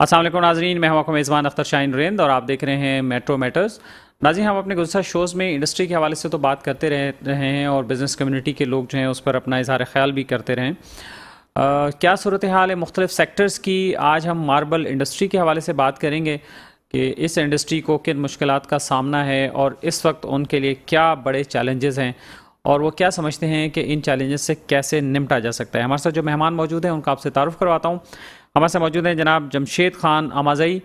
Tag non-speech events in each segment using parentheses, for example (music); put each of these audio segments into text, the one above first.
असल नाजरीन मैं हूं मेज़बान अख्तर शाहन रेंद और आप देख रहे हैं मेट्रो मैटर्स नाजी हम अपने गुजर शोज़ में इंडस्ट्री के हवाले से तो बात करते रह रहे हैं और बिज़नेस कम्युनिटी के लोग जो हैं उस पर अपना इजहार ख्याल भी करते रहें क्या सूरत हाल है मुख्तलिफ सेक्टर्स की आज हम मार्बल इंडस्ट्री के हवाले से बात करेंगे कि इस इंडस्ट्री को किन मुश्किल का सामना है और इस वक्त उनके लिए क्या बड़े चैलेंजेस हैं और वो क्या समझते हैं कि इन चैलेंजेस से कैसे निपटा जा सकता है हमारे साथ जो मेहमान मौजूद हैं उनका आपसे तारुफ़ करवाता हूँ हमारे साथ मौजूद हैं जनाब जमशेद खान आमाजई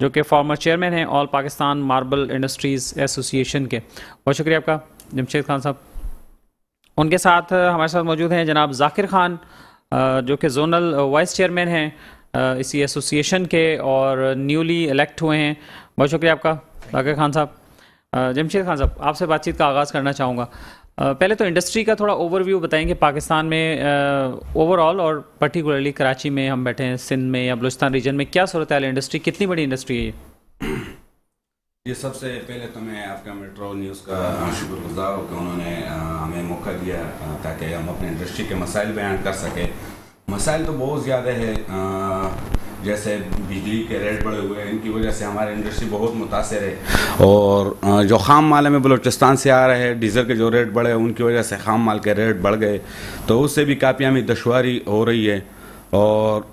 जो कि फॉर्मर चेयरमैन हैं all Pakistan marble industries association के बहुत शुक्रिया आपका जमशेद खान साहब उनके साथ हमारे साथ मौजूद हैं जनाब जाकिर खान जो कि जोनल वाइस चेयरमैन हैं इसी एसोसिएशन के और न्यूली इलेक्ट हुए हैं बहुत शुक्रिया आपका जाकिर खान साहब जमशेद खान साहब आपसे बातचीत का आगाज़ करना चाहूँगा पहले तो इंडस्ट्री का थोड़ा ओवरव्यू बताएंगे पाकिस्तान में ओवरऑल और पर्टिकुलरली कराची में हम बैठे हैं सिंध में या बलोचिस्तान रीजन में क्या सूरत हाल इंडस्ट्री कितनी बड़ी इंडस्ट्री है ये ये सबसे पहले तो मैं आपका मेट्रो न्यूज़ का शुक्रगुजार हूँ कि उन्होंने हमें मौका दिया ताकि हम अपने इंडस्ट्री के मसाइल बयान कर सकें मसाइल तो बहुत ज़्यादा है जैसे बिजली के रेट बढ़े हुए हैं इनकी वजह से हमारी इंडस्ट्री बहुत मुतासर है और जो खाम माल हमें बलोचिस्तान से आ रहे हैं डीज़ल के जो रेट बढ़े उनकी वजह से खाम माल के रेट बढ़ गए तो उससे भी काफ़ी हमें दुशारी हो रही है और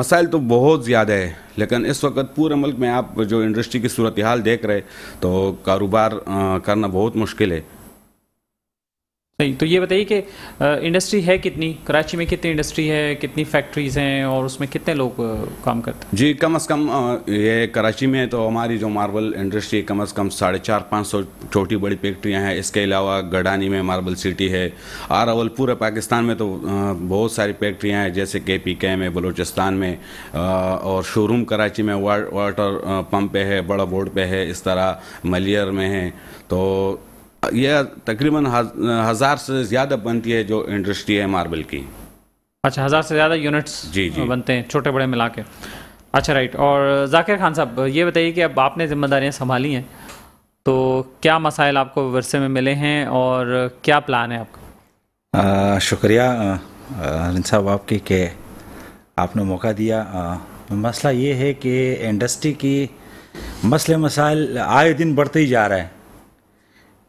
मसाइल तो बहुत ज़्यादा है लेकिन इस वक्त पूरे मुल्क में आप जो इंडस्ट्री की सूरत हाल देख रहे तो कारोबार करना बहुत मुश्किल है नहीं तो ये बताइए कि इंडस्ट्री है कितनी कराची में कितनी इंडस्ट्री है कितनी फैक्ट्रीज़ हैं और उसमें कितने लोग काम करते हैं जी कम से कम ये कराची में तो हमारी जो मार्बल इंडस्ट्री कम से कम साढ़े चार पाँच सौ छोटी बड़ी फैक्ट्रियां हैं इसके अलावा गडानी में मार्बल सिटी है आरावल पूरे पाकिस्तान में तो बहुत सारी फैक्ट्रियाँ हैं जैसे के पी के में बलूचिस्तान में और शोरूम कराची में वाटर पम्प पे है बड़ा बोर्ड पे है इस तरह मलियर में है तो यह तकरीबन हज़ार से ज़्यादा बनती है जो इंडस्ट्री है मार्बल की अच्छा हज़ार से ज़्यादा यूनिट्स जी जी बनते हैं छोटे बड़े मिला के अच्छा राइट और जाकिर खान साहब ये बताइए कि अब आपने जिम्मेदारियाँ संभाली हैं तो क्या मसाइल आपको वर्से में मिले हैं और क्या प्लान है आपका शुक्रिया रिन साहब आपके के आपने मौका दिया आ, मसला ये है कि इंडस्ट्री की मसले मसाइल आए दिन बढ़ते ही जा रहे हैं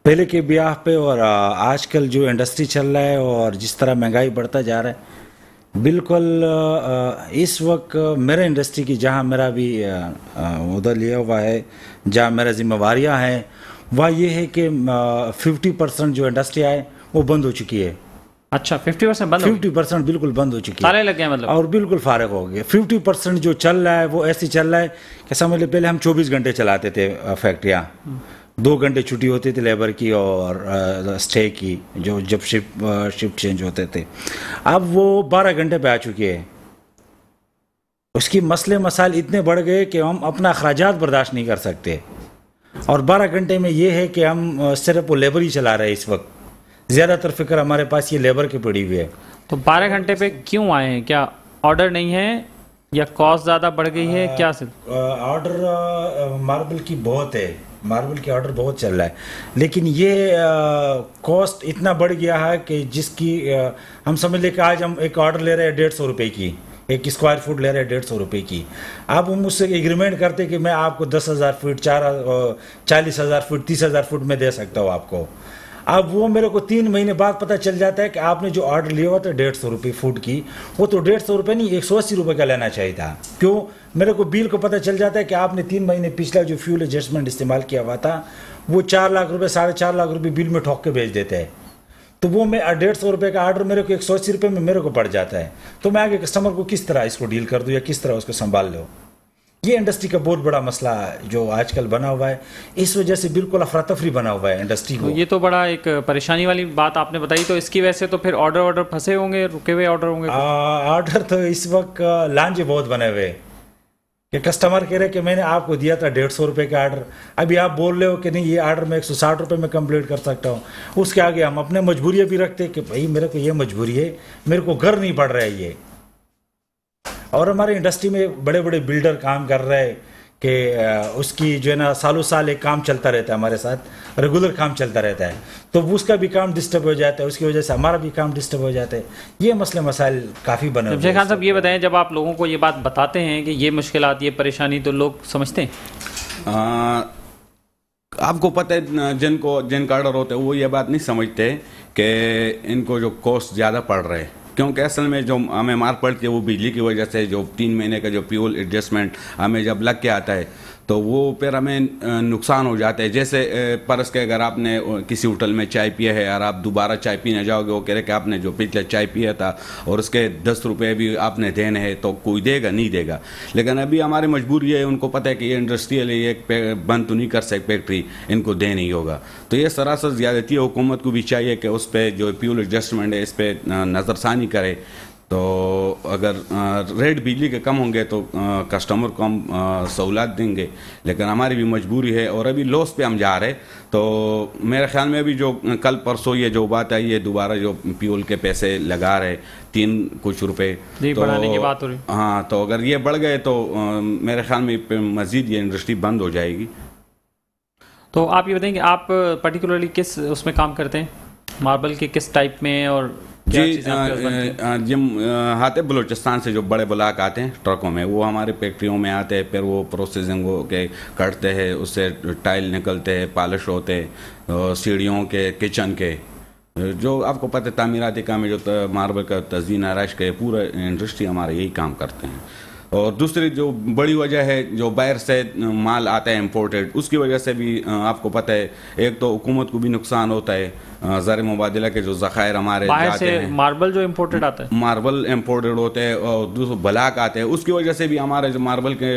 पहले के ब्याह पे और आजकल जो इंडस्ट्री चल रहा है और जिस तरह महंगाई बढ़ता जा रहा है बिल्कुल इस वक्त मेरे इंडस्ट्री की जहाँ मेरा भी उधर लिया हुआ है जहाँ मेरा जिम्मेवारियाँ हैं वह ये है कि फिफ्टी परसेंट जो इंडस्ट्री आए वो बंद हो चुकी है अच्छा फिफ्टी परसेंट बंद फिफ्टी परसेंट बिल्कुल बंद हो चुकी है लग गए मतलब और बिल्कुल फारग हो गया फिफ्टी परसेंट जो चल रहा है वो ऐसे चल रहा है कि समझ लो पहले हम चौबीस घंटे चलाते थे फैक्ट्रियाँ दो घंटे छुट्टी होती थी लेबर की और स्टे की जो जब शिफ्ट शिफ्ट चेंज होते थे अब वो बारह घंटे पे आ चुकी है उसकी मसले मसाइल इतने बढ़ गए कि हम अपना अखराज बर्दाश्त नहीं कर सकते और बारह घंटे में ये है कि हम सिर्फ वो लेबर ही चला रहे हैं इस वक्त ज़्यादातर फिक्र हमारे पास ये लेबर की पड़ी हुई है तो बारह घंटे पे क्यों आए हैं क्या ऑर्डर नहीं है या कॉस्ट ज़्यादा बढ़ गई है क्या सिर्फ ऑर्डर मार्बल की बहुत है मार्बल के ऑर्डर बहुत चल रहा है लेकिन ये कॉस्ट इतना बढ़ गया है कि जिसकी आ, हम समझ लें कि आज हम एक ऑर्डर ले रहे हैं डेढ़ सौ रुपये की एक स्क्वायर फुट ले रहे हैं डेढ़ सौ रुपये की आप हम उससे एग्रीमेंट करते कि मैं आपको दस हज़ार फीट चार चालीस हज़ार फीट तीस हज़ार फुट में दे सकता हूँ आपको अब वो मेरे को तीन महीने बाद पता चल जाता है कि आपने जो ऑर्डर लिया हुआ था डेढ़ सौ रुपये फूट की वो तो डेढ़ सौ रुपये नहीं एक सौ अस्सी रुपये का लेना चाहिए था क्यों मेरे को बिल को पता चल जाता है कि आपने तीन महीने पिछला जो फ्यूल एडजस्टमेंट इस्तेमाल किया हुआ था वो चार लाख रुपये साढ़े चार लाख रुपये बिल में ठोक के भेज देते हैं तो वो मैं डेढ़ सौ रुपये का आर्डर मेरे को एक सौ अस्सी रुपये में मेरे को पड़ जाता है तो मैं आगे कस्टमर को किस तरह इसको डील कर दूँ या किस तरह उसको संभाल लो ये इंडस्ट्री का बहुत बड़ा मसला जो आजकल बना हुआ है इस वजह से बिल्कुल अफरा तफरी बना हुआ है इंडस्ट्री को तो ये तो बड़ा एक परेशानी वाली बात आपने बताई तो इसकी वजह से तो फिर ऑर्डर ऑर्डर फंसे होंगे रुके हुए ऑर्डर होंगे ऑर्डर तो इस वक्त लांझे बहुत बने हुए हैं कि कस्टमर कह रहे कि मैंने आपको दिया था डेढ़ सौ रुपये का आर्डर अभी आप बोल रहे हो कि नहीं ये आर्डर मैं एक सौ साठ रुपये में कंप्लीट कर सकता हूँ उसके आगे हम अपने मजबूरियाँ भी रखते कि भाई मेरे को ये मजबूरी है मेरे को घर नहीं पड़ रहा है ये और हमारे इंडस्ट्री में बड़े बड़े बिल्डर काम कर रहे हैं कि उसकी जो है ना सालों साल एक काम चलता रहता है हमारे साथ रेगुलर काम चलता रहता है तो उसका भी काम डिस्टर्ब हो जाता है उसकी वजह से हमारा भी काम डिस्टर्ब हो जाता है ये मसले मसाइल काफ़ी बने जय खान साहब ये बताएं जब आप लोगों को ये बात बताते हैं कि ये मुश्किल ये परेशानी तो लोग समझते हैं आ, आपको पता है जिनको जिनका कार्डर होते हैं वो ये बात नहीं समझते कि इनको जो कॉस्ट ज़्यादा पड़ रहे हैं क्योंकि असल में जो हमें मार पड़ती है वो बिजली की वजह से जो तीन महीने का जो प्योल एडजस्टमेंट हमें जब लग के आता है तो वो फिर हमें नुकसान हो जाता है जैसे परस के अगर आपने किसी होटल में चाय पिया है यार आप दोबारा चाय पीने जाओगे वो कह रहे कि आपने जो पिछले चाय पिया था और उसके दस रुपये भी आपने देने हैं तो कोई देगा नहीं देगा लेकिन अभी हमारी मजबूरी है उनको पता है कि ये इंडस्ट्रियल है ये बंद तो नहीं कर सकते फैक्ट्री इनको दे नहीं होगा तो ये सरासर ज़्यादती हुकूमत को भी चाहिए कि उस पर जो प्यूल एडजस्टमेंट है इस पर नज़रसानी करे तो अगर रेट बिजली के कम होंगे तो कस्टमर को हम सहूलत देंगे लेकिन हमारी भी मजबूरी है और अभी लॉस पे हम जा रहे तो मेरे ख्याल में अभी जो कल परसों ये जो बात आई है दोबारा जो प्यूल के पैसे लगा रहे तीन कुछ रुपए तो, की बात हो रही हाँ तो अगर ये बढ़ गए तो मेरे ख्याल में मज़ीद ये इंडस्ट्री बंद हो जाएगी तो आप ये बताएंगे आप पर्टिकुलरली किस उसमें काम करते हैं मार्बल के किस टाइप में और जी जिम आते बलूचिस्तान से जो बड़े ब्लाक आते हैं ट्रकों में वो हमारे फैक्ट्रियों में आते हैं फिर वो प्रोसेसिंग हो के कटते हैं उससे टाइल निकलते हैं पॉलिश होते हैं सीढ़ियों के किचन के जो आपको पता है तामीराती काम है जो मार्बल का तजीन आरश के पूरा इंडस्ट्री हमारे यही काम करते हैं और दूसरी जो बड़ी वजह है जो बाहर से माल आता है इम्पोर्टेड उसकी वजह से भी आपको पता है एक तो हुकूमत को भी नुकसान होता है ज़र मुबादला के जो ज़खायर हमारे जाते से हैं मार्बल जो इम्पोर्टेड आता है मार्बल इम्पोर्टेड होते हैं और दूसरे बलाक आते हैं उसकी वजह से भी हमारे जो मार्बल के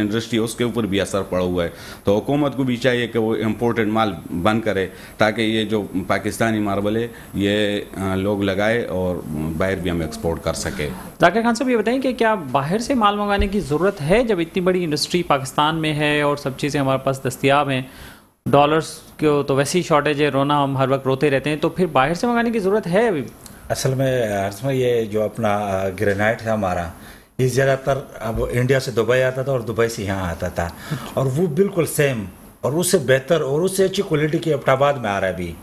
इंडस्ट्री है उसके ऊपर भी असर पड़ा हुआ है तो हुकूमत को भी चाहिए कि वो इम्पोर्टेड माल बंद करे ताकि ये जो पाकिस्तानी मार्बल है ये लोग लगाए और बाहर भी हम एक्सपोर्ट कर सके जाकिर खान साहब ये बताएं कि क्या बाहर से माल मंगाने की ज़रूरत है जब इतनी बड़ी इंडस्ट्री पाकिस्तान में है और सब चीज़ें हमारे पास दस्तियाब हैं डॉलर्स को तो वैसे ही शॉर्टेज है रोना हम हर वक्त रोते रहते हैं तो फिर बाहर से मंगाने की ज़रूरत है अभी असल में अर्ज में ये जो अपना ग्रेनाइट था हमारा ये ज़्यादातर अब इंडिया से दुबई आता था और दुबई से यहाँ आता था और वो बिल्कुल सेम और उससे बेहतर और उससे अच्छी क्वालिटी की अब्टाबाद में आ रहा है अभी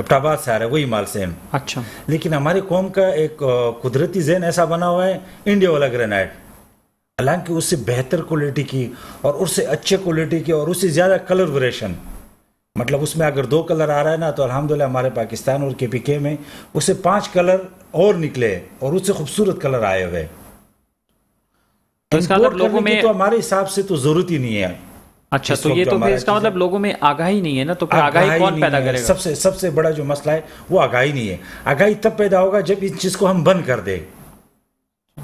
अब्टाबाद से आ रहा है वही माल सेम अच्छा लेकिन हमारे कौम का एक कुदरती जहन ऐसा बना हुआ है इंडिया वाला ग्रेनाइट हालांकि उससे बेहतर क्वालिटी की और उससे अच्छे क्वालिटी की और उससे ज़्यादा कलर वेशन मतलब उसमें अगर दो कलर आ रहा है ना तो अल्हम्दुलिल्लाह हमारे पाकिस्तान और के पी के में उससे पांच कलर और निकले और उससे खूबसूरत कलर आए हुए तो मतलब लोगों में तो हमारे हिसाब से तो जरूरत ही नहीं है अच्छा तो ये तो, तो फिर इसका मतलब लोगों में आगाही नहीं है ना तो फिर आगाही कौन पैदा करेगा सबसे सबसे बड़ा जो मसला है वो आगाही नहीं है आगाही तब पैदा होगा जब इस चीज़ को हम बंद कर दें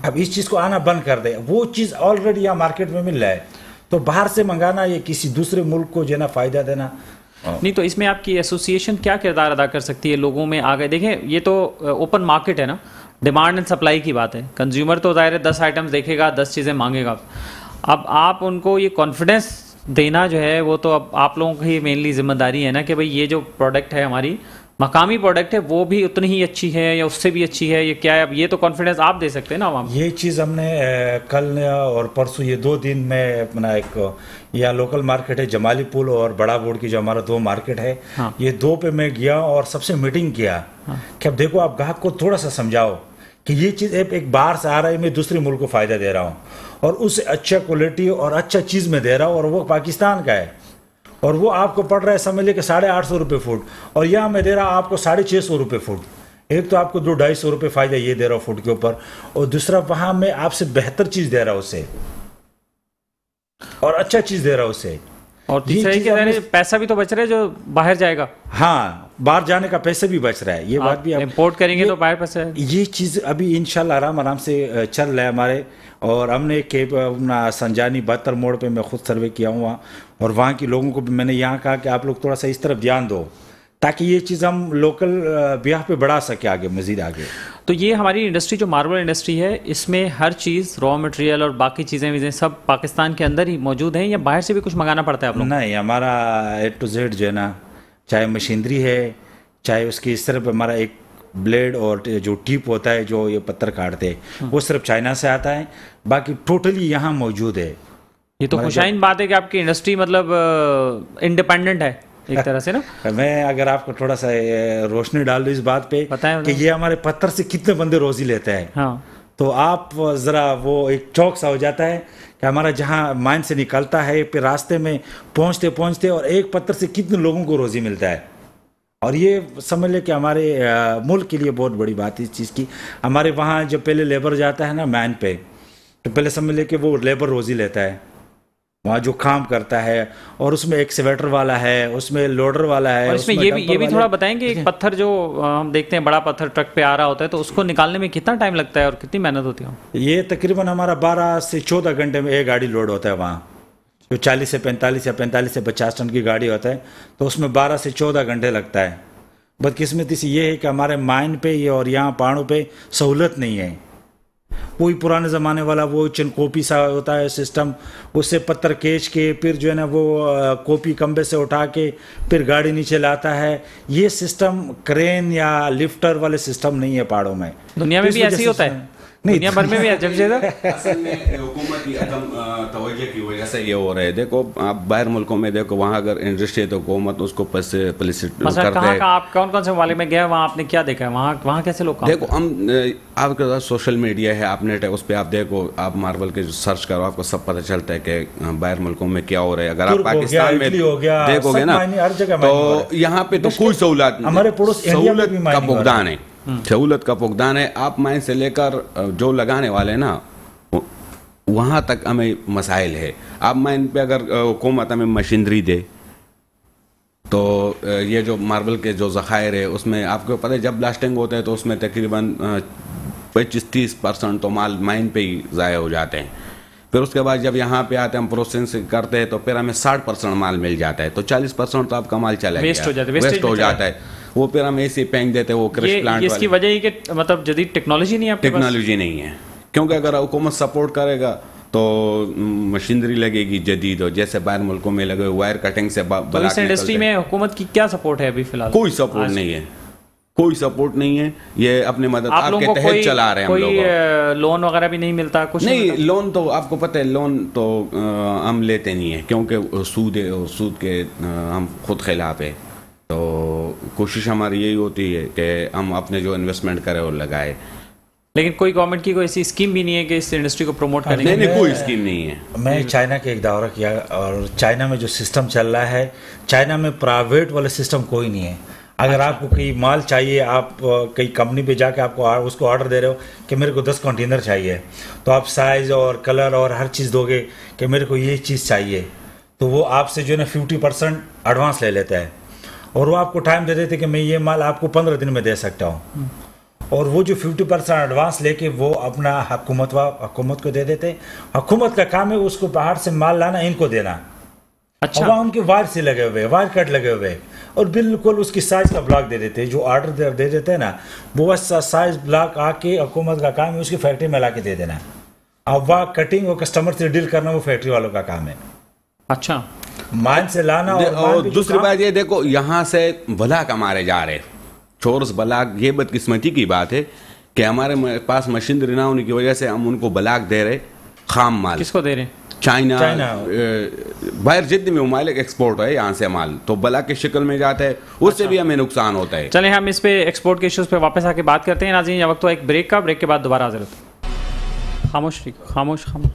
अब इस चीज़ को आना बंद कर दे वो चीज़ ऑलरेडी यहाँ मार्केट में मिल रहा है तो बाहर से मंगाना ये किसी दूसरे मुल्क को जो है ना फ़ायदा देना हाँ। नहीं तो इसमें आपकी एसोसिएशन क्या किरदार अदा कर सकती है लोगों में आ गए देखें ये तो ओपन मार्केट है ना डिमांड एंड सप्लाई की बात है कंज्यूमर तो ज़ाहिर है दस आइटम्स देखेगा दस चीज़ें मांगेगा अब आप उनको ये कॉन्फिडेंस देना जो है वो तो अब आप लोगों की मेनली जिम्मेदारी है ना कि भाई ये जो प्रोडक्ट है हमारी मकामी प्रोडक्ट है वो भी उतनी ही अच्छी है या उससे भी अच्छी है ये क्या है अब ये तो कॉन्फिडेंस आप दे सकते हैं ना वहाँ ये चीज़ हमने कल और परसों ये दो दिन में अपना एक यहाँ लोकल मार्केट है जमाली पुल और बड़ा बोर्ड की जो हमारा दो मार्केट है हाँ। ये दो पे मैं गया और सबसे मीटिंग किया हाँ। कि अब देखो आप ग्राहक को थोड़ा सा समझाओ कि ये चीज़ एक, एक बाहर से आ रहा है मैं दूसरे मुल्क को फ़ायदा दे रहा हूँ और उससे अच्छा क्वालिटी और अच्छा चीज़ में दे रहा हूँ और वो पाकिस्तान का है और वो आपको पड़ रहा है समझ लीजिए कि साढ़े आठ सौ रुपये फुट और यह मैं दे रहा आपको साढ़े छः सौ रुपये फुट एक तो आपको दो ढाई सौ रुपये फ़ायदा ये दे रहा हूँ फुट के ऊपर और दूसरा वहाँ मैं आपसे बेहतर चीज़ दे रहा हूँ उसे और अच्छा चीज़ दे रहा हूँ उसे और तीसरा कि यानी पैसा भी तो बच रहा है जो बाहर जाएगा हाँ बाहर जाने का पैसा भी बच रहा है ये बात भी आप इम्पोर्ट करेंगे तो बाहर पैसा ये चीज़ अभी इनशाला आराम आराम से चल रहा है हमारे और हमने के अपना संजानी बहत्तर मोड़ पे मैं खुद सर्वे किया हुआ और वहाँ के लोगों को भी मैंने यहाँ कहा कि आप लोग थोड़ा सा इस तरफ ध्यान दो ताकि ये चीज़ हम लोकल ब्याह पे बढ़ा सके आगे मज़ीद आगे तो ये हमारी इंडस्ट्री जो मार्बल इंडस्ट्री है इसमें हर चीज़ रॉ मटेरियल और बाकी चीज़ें वीज़ें सब पाकिस्तान के अंदर ही मौजूद हैं या बाहर से भी कुछ मंगाना पड़ता है आप लोग नहीं हमारा ए टू जेड जो है ना चाहे मशीनरी है चाहे उसकी इस तरफ हमारा एक ब्लेड और जो टिप होता है जो ये पत्थर काटते हैं वो सिर्फ चाइना से आता है बाकी टोटली यहाँ मौजूद है ये तो खुशाइन बात है कि आपकी इंडस्ट्री मतलब इंडिपेंडेंट है एक (laughs) तरह से ना मैं अगर आपको थोड़ा सा रोशनी डाल दू इस बात पे है कि ये हमारे पत्थर से कितने बंदे रोजी लेते हैं हाँ। तो आप ज़रा वो एक चौक सा हो जाता है कि हमारा जहाँ माइन से निकलता है फिर रास्ते में पहुंचते पहुंचते और एक पत्थर से कितने लोगों को रोज़ी मिलता है और ये समझ लें कि हमारे मुल्क के लिए बहुत बड़ी बात है इस चीज़ की हमारे वहाँ जो पहले लेबर जाता है ना मैन पे तो पहले समझ लें कि वो लेबर रोज़ी लेता है वहाँ जो काम करता है और उसमें एक स्वेटर वाला है उसमें लोडर वाला है और इसमें ये भी ये भी थोड़ा बताएं कि एक पत्थर जो हम देखते हैं बड़ा पत्थर ट्रक पे आ रहा होता है तो उसको निकालने में कितना टाइम लगता है और कितनी मेहनत होती है ये तकरीबन हमारा 12 से 14 घंटे में एक गाड़ी लोड होता है वहाँ जो 40 से 45 या 45 से 50 टन की गाड़ी होता है तो उसमें 12 से 14 घंटे लगता है बदकिस्मती से ये है कि हमारे माइन पे ये और यहाँ पहाड़ों पे सहूलत नहीं है कोई पुराने ज़माने वाला वो कॉपी सा होता है सिस्टम उससे पत्थर केच के फिर जो है ना वो कॉपी कंबे से उठा के फिर गाड़ी नीचे लाता है ये सिस्टम क्रेन या लिफ्टर वाले सिस्टम नहीं है पहाड़ों में दुनिया में तो भी ऐसे ही होता है नहीं दुनिया भर में भी अजब तो। से ये हो रहा है देखो आप बाहर मुल्कों में देखो वहाँ अगर इंडस्ट्री है तो हुकूमत उसको आप कौन कौन से में वहाँ आपने क्या देखा है वहाँ वहाँ कैसे लोग देखो हम आपके पास सोशल मीडिया है आपनेट है उस पर आप देखो आप मार्बल के सर्च करो आपको सब पता चलता है कि बाहर मुल्कों में क्या हो रहा है अगर आप पाकिस्तान में देखोगे ना तो यहाँ पे तो कोई सहूलत सहूलत का भुगतान है सहूलत का फुकदान है आप माइन से लेकर जो लगाने वाले ना वहाँ तक हमें मसाइल है आप माइन पे अगर हुकूमत हमें मशीनरी दे तो ये जो मार्बल के जो ज़ख़ायर है उसमें आपको पता है जब ब्लास्टिंग होते हैं तो उसमें तकरीबन पच्चीस तीस परसेंट तो माल माइन पे ही ज़ाय हो जाते हैं फिर उसके बाद जब यहाँ पे आते हैं हम प्रोसेसिंग करते हैं तो फिर हमें साठ परसेंट माल मिल जाता है तो चालीस परसेंट तो आपका माल चला वेस्ट हो जाता है वेस्ट हो जाता है वो फिर हम ऐसे फेंक देते वो क्रश प्लांट इसकी वजह ये कि मतलब जदीद टेक्नोलॉजी नहीं है टेक्नोलॉजी नहीं है क्योंकि अगर हुकूमत सपोर्ट करेगा तो मशीनरी लगेगी जदीद और जैसे बाहर मुल्कों में लगे वायर कटिंग से तो इस इंडस्ट्री में हुकूमत की क्या सपोर्ट है अभी फिलहाल कोई सपोर्ट नहीं है कोई सपोर्ट नहीं है ये अपने मदद आप आपके तहत कोई, चला रहे हैं कोई हम लोन वगैरह भी नहीं मिलता कुछ नहीं, नहीं लोन तो आपको पता है लोन तो हम लेते नहीं है क्योंकि सूद है और सूद के हम खुद खिलाफ है तो कोशिश हमारी यही होती है कि हम अपने जो इन्वेस्टमेंट करें वो लगाए लेकिन कोई गवर्नमेंट की कोई ऐसी स्कीम भी नहीं है कि इस इंडस्ट्री को प्रमोट करने नहीं, नहीं कोई स्कीम नहीं है मैं चाइना के एक दौरा किया और चाइना में जो सिस्टम चल रहा है चाइना में प्राइवेट वाला सिस्टम कोई नहीं है अगर अच्छा। आपको कोई माल चाहिए आप कई कंपनी पे जाके आपको आ, उसको ऑर्डर दे रहे हो कि मेरे को दस कंटेनर चाहिए तो आप साइज़ और कलर और हर चीज़ दोगे कि मेरे को ये चीज़ चाहिए तो वो आपसे जो है ना फिफ्टी परसेंट एडवांस ले लेता है और वो आपको टाइम दे देते कि मैं ये माल आपको पंद्रह दिन में दे सकता हूँ और वो जो फिफ्टी परसेंट एडवांस लेके वो अपना हकूमत हकूमत को दे देते हकूमत का काम है उसको बाहर से माल लाना इनको देना अच्छा वहाँ उनके वायर से लगे हुए वायर कट लगे हुए और बिल्कुल उसकी साइज का ब्लॉक दे देते जो ऑर्डर दे, दे देते हैं ना वो बस साइज ब्लॉक आके हुकूमत का काम है उसकी फैक्ट्री में ला के दे देना अब वहाँ कटिंग और कस्टमर से डील करना वो फैक्ट्री वालों का काम है अच्छा मान से लाना और, और दूसरी बात ये देखो यहाँ से भला कमारे जा रहे चोरस बलाक ये बदकिस्मती की बात है कि हमारे पास मशीनरी ना होने की वजह से हम उनको बलाक दे रहे खाम माल किसको दे रहे चाइना बाहर जितने भी मालिक एक्सपोर्ट है यहाँ से माल तो बला के शिकल में जाता है उससे अच्छा। भी हमें नुकसान होता है चले हम इस पे एक्सपोर्ट के इश्यूज पे वापस आके बात करते हैं नाजी वक्त तो एक ब्रेक का ब्रेक के बाद दोबारा हाजिर होते खामोश खामोश खामोश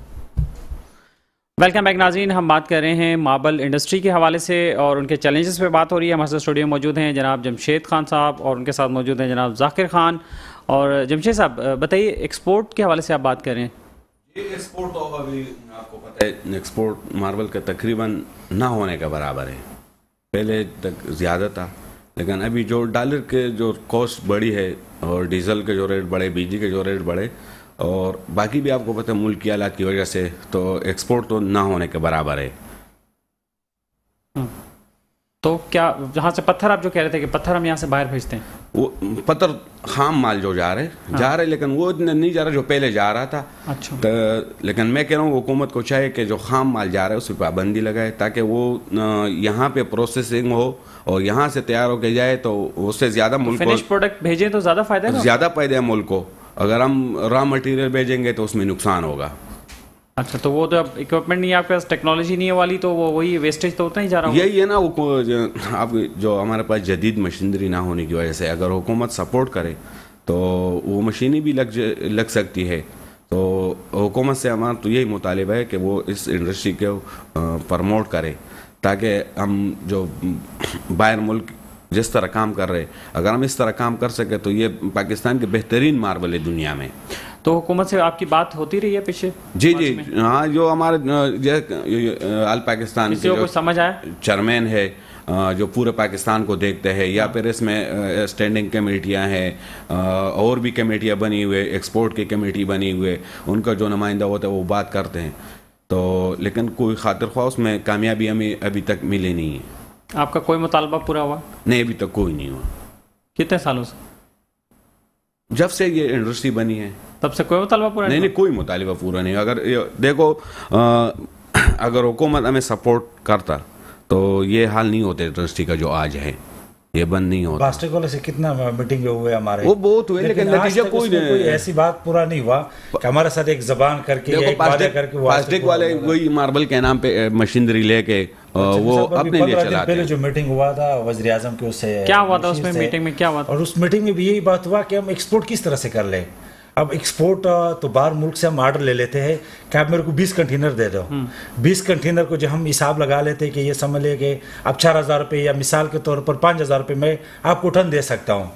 वेलकम बैक नाजीन हम बात कर रहे हैं मार्बल इंडस्ट्री के हवाले से और उनके चैलेंजेस पे बात हो रही है हमारे स्टूडियो में मौजूद हैं जनाब जमशेद खान साहब और उनके साथ मौजूद हैं जनाब जाकिर खान और जमशेद साहब बताइए एक्सपोर्ट के हवाले से आप बात करें एक्सपोर्ट तो अभी आपको पता है एक्सपोर्ट मार्बल का तकरीबन ना होने के बराबर है पहले तक ज़्यादा था लेकिन अभी जो डॉलर के जो कॉस्ट बढ़ी है और डीजल के जो रेट बढ़े बिजली के जो रेट बढ़े और बाकी भी आपको पता है मुल्क की हालात की वजह से तो एक्सपोर्ट तो ना होने के बराबर है हम्म। तो क्या जहाँ से पत्थर आप जो कह रहे थे कि पत्थर हम यहाँ से बाहर भेजते हैं वो पत्थर खाम माल जो जा रहे हाँ। जा रहे लेकिन वो इतने नहीं जा रहा जो पहले जा रहा था अच्छा तो लेकिन मैं कह रहा हूँ हुकूमत को चाहिए कि जो खाम माल जा रहा है उस पर पाबंदी लगाए ताकि वो यहाँ पे प्रोसेसिंग हो और यहाँ से तैयार होके जाए तो उससे ज़्यादा तो मुल्क प्रोडक्ट भेजें तो ज़्यादा फायदा ज़्यादा फायदा है मुल्क को अगर हम रॉ मटेरियल भेजेंगे तो उसमें नुकसान होगा अच्छा तो वो तो अब इक्विपमेंट नहीं है आपके पास टेक्नोलॉजी नहीं है वाली तो वो वही वेस्टेज तो होता ही जा रहा है यही है ना वो आप जो हमारे पास जदीद मशीनरी ना होने की वजह से अगर हुकूमत सपोर्ट करे तो वो मशीनी भी लग लग सकती है तो हुकूमत से हमारा तो यही मुतालिब है कि वो इस इंडस्ट्री को प्रमोट करे ताकि हम जो बाहर मुल्क जिस तरह काम कर रहे अगर हम इस तरह काम कर सके तो ये पाकिस्तान के बेहतरीन मार्बल है दुनिया में तो हुकूमत से आपकी बात होती रही है पीछे जी जी हाँ जो हमारे अल पाकिस्तान के जो समझ आया चेयरमैन है जो पूरे पाकिस्तान को देखते हैं या हाँ। फिर इसमें स्टैंडिंग कमेटियां हैं और भी कमेटियां बनी हुए एक्सपोर्ट की कमेटी बनी हुए उनका जो नुमाइंदा होता है वो बात करते हैं तो लेकिन कोई खातिर ख्वाह उसमें कामयाबी हमें अभी तक मिली नहीं है आपका कोई मुतालबा पूरा हुआ नहीं अभी तक तो कोई नहीं हुआ कितने सालों से जब से ये इंडस्ट्री बनी है तब से कोई मुतालबा पूरा नहीं नहीं, नहीं कोई मुतालबा पूरा नहीं अगर देखो आ, अगर हुकूमत हमें सपोर्ट करता तो ये हाल नहीं होते इंडस्ट्री का जो आज है ये बंद नहीं होता प्लास्टिक वाले से कितना मीटिंग में हुए हमारे वो बहुत हुए लेकिन, लेकिन नतीजा कोई नहीं कोई ऐसी बात पूरा नहीं हुआ कि हमारे साथ एक जबान करके एक करके प्लास्टिक वाले वही मार्बल के नाम पे मशीनरी लेके Uh, अच्छा, वो अपने लिए चला पहले जो मीटिंग हुआ था वजी अजम के उससे क्या हुआ था उसमें मीटिंग में क्या हुआ था और उस मीटिंग में भी यही बात हुआ कि हम एक्सपोर्ट किस तरह से कर लें अब एक्सपोर्ट तो बाहर मुल्क से हम ऑर्डर ले लेते हैं कि आप मेरे को 20 कंटेनर दे दो 20 हम्म। कंटेनर को जो हम हिसाब लगा लेते हैं कि ये समझ लें कि अब चार हज़ार रुपये या मिसाल के तौर पर पाँच हज़ार रुपये मैं आपको टन दे सकता हूँ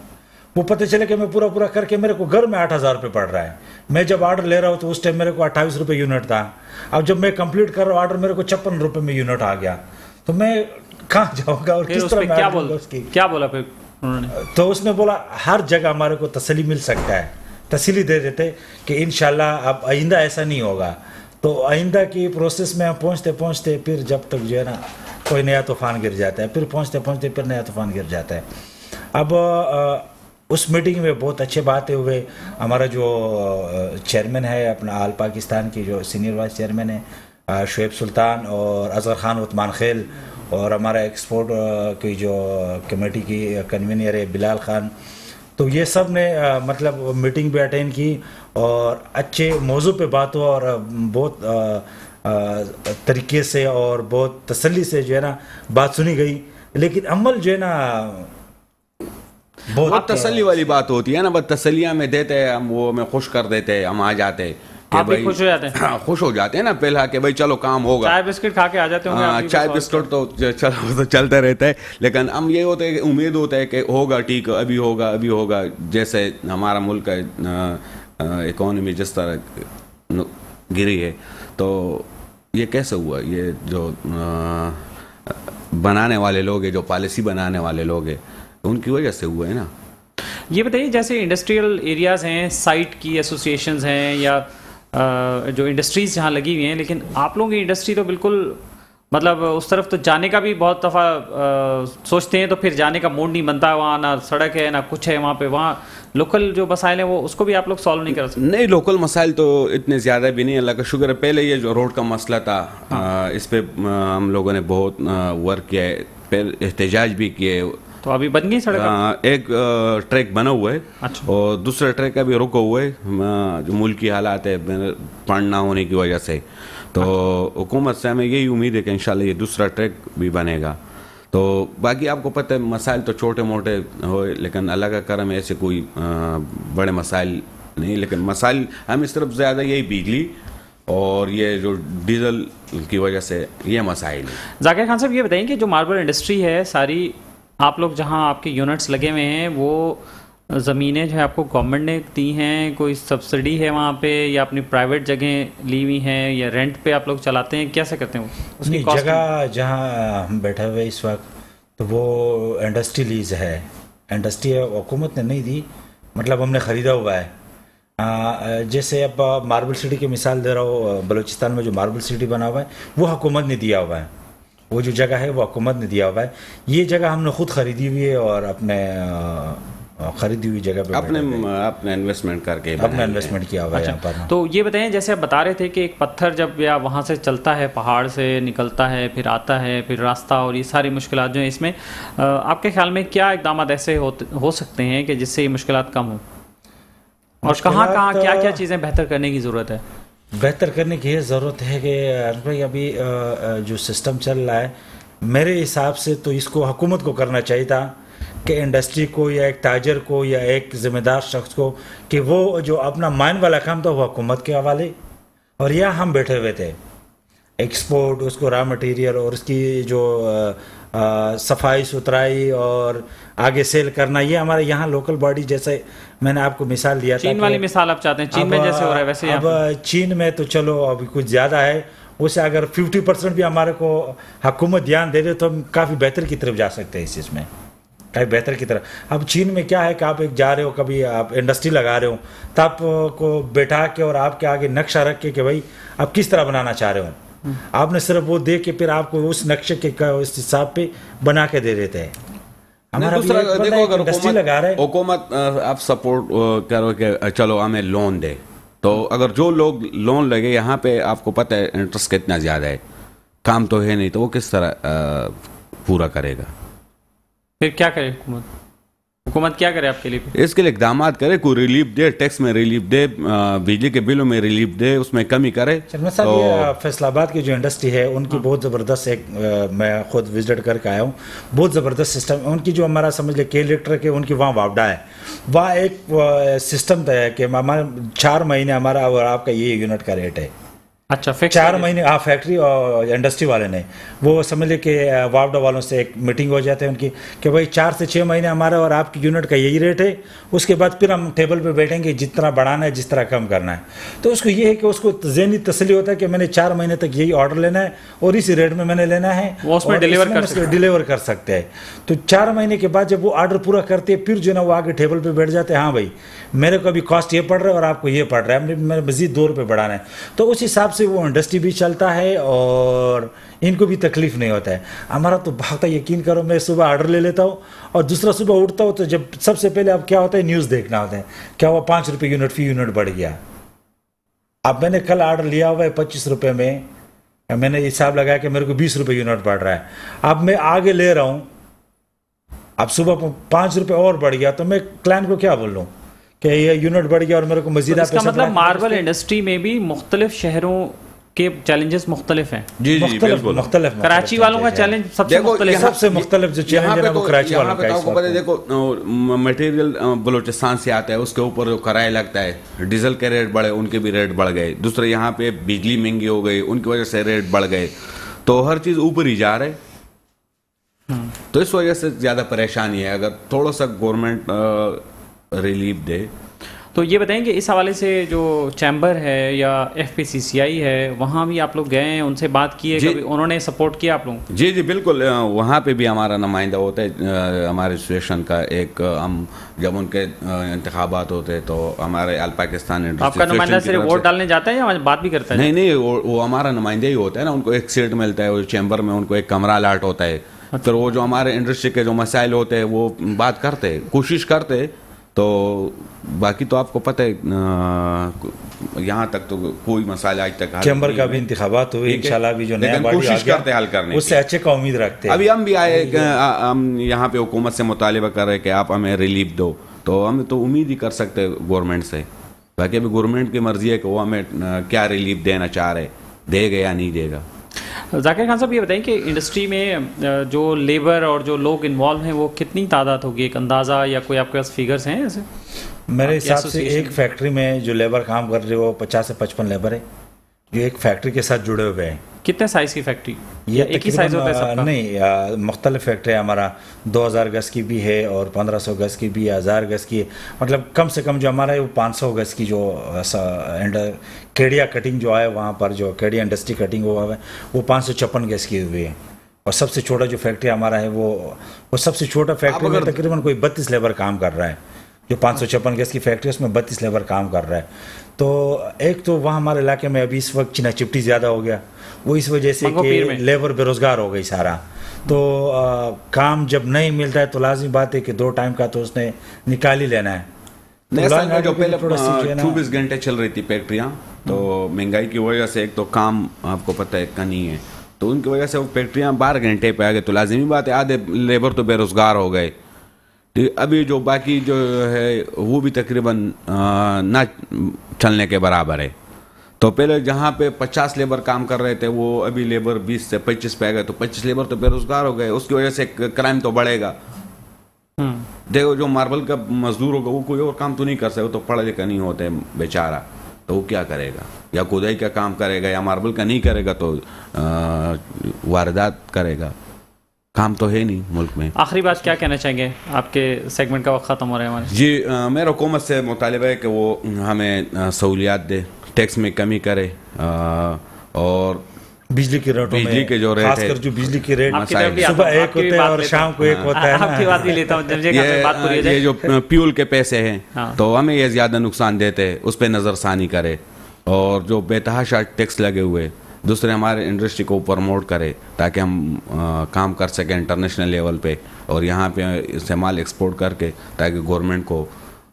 वो पता चले कि मैं पूरा पूरा करके मेरे को घर में आठ हज़ार रुपये पड़ रहा है मैं जब ऑर्डर ले रहा हूँ तो उस टाइम मेरे को अट्ठाईस रुपये यूनिट था अब जब मैं कंप्लीट कर रहा हूँ ऑर्डर मेरे को छप्पन रुपये में यूनिट आ गया तो मैं कहाँ (laughs) जाऊँगा और किस तरह क्या बोला क्या बोला फिर उन्होंने तो उसने बोला हर जगह हमारे को तसली मिल सकता है तसली दे देते कि इन अब आइंदा ऐसा नहीं होगा तो आइंदा की प्रोसेस में हम पहुँचते पहुँचते फिर जब तक जो है ना कोई नया तूफान गिर जाता है फिर पहुँचते पहुँचते फिर नया तूफान गिर जाता है अब उस मीटिंग में बहुत अच्छे बातें हुए हमारा जो चेयरमैन है अपना आल पाकिस्तान की जो सीनियर वाइस चेयरमैन है शुएब सुल्तान और अजहर खान उत्मान खेल और हमारा एक्सपोर्ट की जो कमेटी की कन्वीनियर है बिलाल खान तो ये सब ने मतलब मीटिंग भी अटेंड की और अच्छे मौजू पे बात हुआ और बहुत तरीके से और बहुत तसल्ली से जो है ना बात सुनी गई लेकिन अमल जो है ना बहुत तसली वाली बात होती है ना बस तसलियाँ में देते हैं हम वो हमें खुश कर देते हैं हम आ जाते हैं आप भी खुश हो जाते हैं हाँ, खुश हो जाते हैं ना पहला कि भाई चलो काम होगा चाय बिस्किट खा के आ जाते होंगे हाँ, चाय बिस्किट तो, तो चलो (laughs) तो चलते रहता है लेकिन हम ये होते है उम्मीद होता है कि होगा ठीक अभी होगा अभी होगा जैसे हमारा मुल्क है इकोनॉमी जिस तरह गिरी है तो ये कैसे हुआ ये जो आ, बनाने वाले लोग हैं जो पॉलिसी बनाने वाले लोग हैं उनकी वजह से हुआ है ना ये बताइए जैसे इंडस्ट्रियल एरियाज़ हैं साइट की एसोसिएशन हैं या जो इंडस्ट्रीज़ जहाँ लगी हुई हैं लेकिन आप लोगों की इंडस्ट्री तो बिल्कुल मतलब उस तरफ तो जाने का भी बहुत दफ़ा सोचते हैं तो फिर जाने का मूड नहीं बनता वहाँ ना सड़क है ना कुछ है वहाँ पे वहाँ लोकल जो मसाइल हैं वो उसको भी आप लोग सॉल्व नहीं कर सकते नहीं लोकल मसाइल तो इतने ज़्यादा भी नहीं अल्लाह का शुक्र है पहले ये जो रोड का मसला था हाँ। आ, इस पर हम लोगों ने बहुत वर्क किया है एहतजाज भी किए तो अभी बन गई सड़क हाँ, एक ट्रैक बना हुआ है अच्छा और दूसरा ट्रैक अभी रुका हुआ है जो की हालात है पान ना होने की वजह से तो अच्छा। हुकूमत से हमें यही उम्मीद है कि इन ये दूसरा ट्रैक भी बनेगा तो बाकी आपको पता है मसाइल तो छोटे मोटे हो लेकिन अलग का करम ऐसे कोई आ, बड़े मसाइल नहीं लेकिन मसाइल हमें सिर्फ ज़्यादा यही बिजली और ये जो डीजल की वजह से ये मसाइल जाकिर खान साहब ये बताएं कि जो मार्बल इंडस्ट्री है सारी आप लोग जहाँ आपके यूनिट्स लगे हुए हैं वो ज़मीनें जो है आपको गवर्नमेंट ने दी हैं कोई सब्सिडी है वहाँ पे या अपनी प्राइवेट जगह ली हुई हैं या रेंट पे आप लोग चलाते हैं कैसे करते हैं उसकी जगह जहाँ हम बैठे हुए इस वक्त तो वो इंडस्ट्री लीज है इंडस्ट्री हुकूमत ने नहीं दी मतलब हमने ख़रीदा हुआ है आ, जैसे अब मार्बल सिटी की मिसाल दे रहा हूँ बलूचिस्तान में जो मार्बल सिटी बना हुआ है वो हुकूमत ने दिया हुआ है वो जो जगह है वो हुकूमत ने दिया हुआ है ये जगह हमने खुद खरीदी हुई है और अपने खरीदी हुई जगह पे अपने अपने इन्वेस्टमेंट करके अपना इन्वेस्टमेंट किया हुआ अच्छा, है हाँ। तो ये बताएं जैसे आप बता रहे थे कि एक पत्थर जब या वहाँ से चलता है पहाड़ से निकलता है फिर आता है फिर रास्ता और ये सारी मुश्किल जो है इसमें आपके ख्याल में क्या इकदाम ऐसे हो सकते हैं कि जिससे ये मुश्किल कम हो और कहाँ कहाँ क्या क्या चीज़ें बेहतर करने की ज़रूरत है बेहतर करने की ज़रूरत है कि भाई अभी जो सिस्टम चल रहा है मेरे हिसाब से तो इसको हुकूमत को करना चाहिए था कि इंडस्ट्री को या एक ताजर को या एक ज़िम्मेदार शख्स को कि वो जो अपना माइन वाला काम था वो हुकूमत के हवाले और यह हम बैठे हुए थे एक्सपोर्ट उसको रॉ मटेरियल और उसकी जो सफाई सुथराई और आगे सेल करना ये हमारे यहाँ लोकल बॉडी जैसे मैंने आपको मिसाल दिया चीन वाली मिसाल आप चाहते हैं चीन में जैसे हो रहा है वैसे अब चीन में तो चलो अभी कुछ ज़्यादा है उसे अगर 50 परसेंट भी हमारे को हुकूमत ध्यान दे दे तो हम काफ़ी बेहतर की तरफ जा सकते हैं इस चीज़ में काफ़ी बेहतर की तरफ अब चीन में क्या है कि आप एक जा रहे हो कभी आप इंडस्ट्री लगा रहे हो तो आपको बैठा के और आपके आगे नक्शा रख के कि भाई आप किस तरह बनाना चाह रहे हो आपने सिर्फ वो दे के फिर आपको उस नक्शे के उस हिसाब पे बना के दे देते हैं हमारा दूसरा देखो अगर लगा रहे हुकूमत आप सपोर्ट करो कि चलो हमें लोन दे तो अगर जो लोग लोन लगे यहाँ पे आपको पता है इंटरेस्ट कितना ज़्यादा है काम तो है नहीं तो वो किस तरह पूरा करेगा फिर क्या करे हुकूमत हुकूमत क्या करे आपके लिए इसके लिए इकदाम करे कोई रिलीफ दे टैक्स में रिलीफ दे बिजली के बिलों में रिलीफ दे उसमें कमी करे तो फैसलाबाद की जो इंडस्ट्री है उनकी हाँ। बहुत ज़बरदस्त एक आ, मैं खुद विजिट करके आया हूँ बहुत ज़बरदस्त सिस्टम उनकी जो हमारा समझ लें के लीटर के उनकी वहाँ वावडा है वहाँ एक सिस्टम तय है कि चार महीने हमारा और आपका ये यूनिट का रेट है अच्छा फिक्स चार महीने हाँ फैक्ट्री और इंडस्ट्री वाले ने वो समझ लिया कि वावडा वालों से एक मीटिंग हो जाती है उनकी कि भाई चार से छः महीने हमारा और आपकी यूनिट का यही रेट है उसके बाद फिर हम टेबल पे बैठेंगे जितना बढ़ाना है जिस तरह कम करना है तो उसको ये है कि उसको जहनी तसली होता है कि मैंने चार महीने तक यही ऑर्डर लेना है और इसी रेट में मैंने लेना है उसमें डिलीवर कर सकते डिलीवर कर सकते हैं तो चार महीने के बाद जब वो ऑर्डर पूरा करते हैं फिर जो है ना वो आगे टेबल पर बैठ जाते हैं हाँ भाई मेरे को अभी कॉस्ट ये पड़ रहा है और आपको ये पड़ रहा है मजीद दो रुपये बढ़ाना है तो उस हिसाब से से वो इंडस्ट्री भी चलता है और इनको भी तकलीफ नहीं होता है हमारा तो भागता यकीन करो मैं सुबह ऑर्डर ले लेता हूँ और दूसरा सुबह उठता हूँ तो जब सबसे पहले अब क्या होता है न्यूज़ देखना होता है क्या हुआ पाँच रुपये यूनिट फी यूनिट बढ़ गया अब मैंने कल ऑर्डर लिया हुआ है पच्चीस रुपये में मैंने हिसाब लगाया कि मेरे को बीस रुपये यूनिट बढ़ रहा है अब मैं आगे ले रहा हूँ अब सुबह पाँच रुपये और बढ़ गया तो मैं क्लाइंट को क्या बोल रहा हूँ कि ये यूनिट बढ़ गया और मेरे को मजीद तो इसका मतलब मार्बल इंडस्ट्री में भी मुख्तलिफ शहरों के चैलेंजेस मुख्तलिफ हैं जी जी बिल्कुल मुख्तलिफ कराची वालों का चैलेंज सबसे मुख्तलिफ सबसे मुख्तलिफ जो चैलेंज है वो तो कराची वालों का है तो पता है देखो मटेरियल बलूचिस्तान से आता है उसके ऊपर जो किराया लगता है डीजल के रेट बढ़े उनके भी रेट बढ़ गए दूसरे यहाँ पे बिजली महंगी हो गई उनकी वजह से रेट बढ़ गए तो हर चीज़ ऊपर ही जा रहे हम्म। तो इस वजह से ज़्यादा परेशानी है अगर थोड़ा सा गवर्नमेंट रिलीफ दे तो ये बताएंगे इस हवाले से जो चैम्बर है या एफ पी सी सी आई है वहाँ भी आप लोग गए हैं उनसे बात की है उन्होंने सपोर्ट किया आप लोग जी जी बिल्कुल वहाँ पे भी हमारा नुमाइंदा होता है हमारे एसोसिएशन का एक हम जब उनके इंतबात होते हैं तो हमारे अल पाकिस्तान आपका नुमाइंदा सिर्फ वोट डालने जाता है या बात भी करता है नहीं नहीं वो, हमारा नुमाइंदा ही होता है ना उनको एक सीट मिलता है चैम्बर में उनको एक कमरा अलाट होता है अच्छा। फिर वो जो हमारे इंडस्ट्री के जो मसाइल होते हैं वो बात करते हैं कोशिश करते हैं तो बाकी तो आपको पता है यहाँ तक तो कोई मसाला आज तक चैम्बर का भी इंतबा तो इन भी जो नया कोशिश करते हल करने उससे अच्छे का उम्मीद रखते हैं अभी हम भी आए हम यहाँ पे हुकूमत से मुतालबा कर रहे हैं कि आप हमें रिलीफ दो तो हम तो उम्मीद ही कर सकते गवर्नमेंट से बाकी अभी गवर्नमेंट की मर्ज़ी है कि वो हमें क्या रिलीफ देना चाह रहे देगा या नहीं देगा जाकिर खान साहब ये बताएं कि इंडस्ट्री में जो लेबर और जो लोग इन्वॉल्व हैं वो कितनी तादाद होगी एक अंदाज़ा या कोई आपके पास फिगर्स हैं ऐसे मेरे हिसाब से एक फैक्ट्री में जो लेबर काम कर रहे हो पचास से पचपन लेबर है जो एक फैक्ट्री के साथ जुड़े हुए हैं कितने साइज़ की फैक्ट्री ये एक ही साइज़ होता है सबका नहीं मुख्तलिफ फैक्ट्री हमारा 2000 गज़ की भी है और 1500 गज़ की भी हज़ार गज़ की है मतलब कम से कम जो हमारा है वो 500 गज़ की जो केड़िया कटिंग जो है वहाँ पर जो केड़िया इंडस्ट्री कटिंग हुआ है वो पाँच सौ छप्पन गज़ की हुई है और सबसे छोटा जो फैक्ट्री हमारा है वो वो सबसे छोटा फैक्ट्री में तकरीबन कोई बत्तीस लेबर काम कर रहा है जो पाँच गैस की फैक्ट्री है उसमें बत्तीस लेबर काम कर रहा है तो एक तो वहाँ हमारे इलाके में अभी इस वक्त चिना चिपटी ज़्यादा हो गया वो इस वजह से कि लेबर बेरोज़गार हो गई सारा तो आ, काम जब नहीं मिलता है तो लाजमी बात है कि दो टाइम का तो उसने निकाल ही लेना है तो जो पहले चौबीस घंटे चल रही थी फैक्ट्रियाँ तो हम्म। महंगाई की वजह से एक तो काम आपको पता है इतना नहीं है तो उनकी वजह से वो फैक्ट्रियाँ बारह घंटे पे आ गए तो लाजमी बात है आधे लेबर तो बेरोज़गार हो गए तो अभी जो बाकी जो है वो भी तकरीबन ना चलने के बराबर है तो पहले जहाँ पे 50 लेबर काम कर रहे थे वो अभी लेबर 20 से 25 पे आ गए तो 25 लेबर तो बेरोजगार हो गए उसकी वजह से क्राइम तो बढ़ेगा हम्म। देखो जो मार्बल का मजदूर होगा वो कोई और काम तो नहीं कर सकते तो पढ़ लिखा नहीं होते बेचारा तो वो क्या करेगा या खुदाई का काम करेगा या मार्बल का नहीं करेगा तो वारदात करेगा काम तो है नहीं मुल्क में आखिरी बात क्या कहना चाहेंगे आपके सेगमेंट का वक्त ख़त्म हो रहा है हमारे जी आ, मेरा हुकूमत से मुतालबा है कि वो हमें सहूलियात दे टैक्स में कमी करे आ, और बिजली के रेट बिजली के जो रेट है जो बिजली के रेट सुबह एक होते हैं और शाम को एक हाँ। होता है आपकी बात लेता हूँ ये जो प्यूल के पैसे हैं हाँ। तो हमें ये ज़्यादा नुकसान देते हैं उस पर नज़रसानी करे और जो बेतहाशा टैक्स लगे हुए दूसरे हमारे इंडस्ट्री को प्रमोट करे ताकि हम आ, काम कर सकें इंटरनेशनल लेवल पे और यहाँ पे इसे माल एक्सपोर्ट करके ताकि गवर्नमेंट को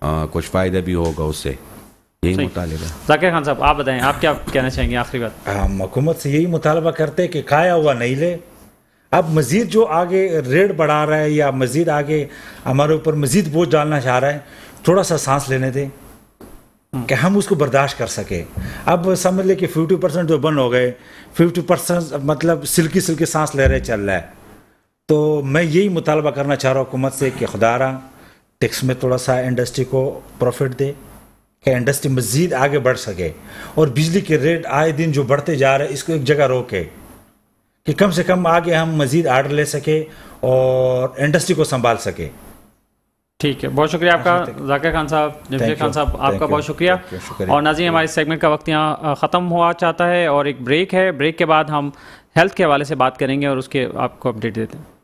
आ, कुछ फ़ायदा भी होगा उससे यही मुतालबा जाकिर खान साहब आप बताएं आप क्या कहना चाहेंगे आखिरी बात हम हुकूमत से यही मुतालबा करते हैं कि खाया हुआ नहीं ले अब मज़ीद जो आगे रेट बढ़ा रहा है या मज़ीद आगे हमारे ऊपर मज़ीद बोझ डालना चाह रहा है थोड़ा सा सांस लेने दें हम्म। कि हम उसको बर्दाश्त कर सके अब समझ ले कि फिफ्टी परसेंट जो बंद हो गए फिफ्टी परसेंट मतलब सिल्की सिल्की सांस ले रहे चल रहा है तो मैं यही मुतालबा करना चाह रहा हूँ हुकूमत से कि खुदारा टैक्स में थोड़ा सा इंडस्ट्री को प्रॉफिट दे कि इंडस्ट्री मज़ीद आगे बढ़ सके और बिजली के रेट आए दिन जो बढ़ते जा रहे इसको एक जगह रोके कि कम से कम आगे हम मज़ीद आर्डर ले सके और इंडस्ट्री को संभाल सके ठीक है बहुत शुक्रिया आपका जाकिर खान साहब जमशेद खान साहब आपका बहुत शुक्रिया और नाजी हमारे सेगमेंट का वक्त यहाँ ख़त्म हुआ चाहता है और एक ब्रेक है ब्रेक के बाद हम हेल्थ के हवाले से बात करेंगे और उसके आपको अपडेट देते हैं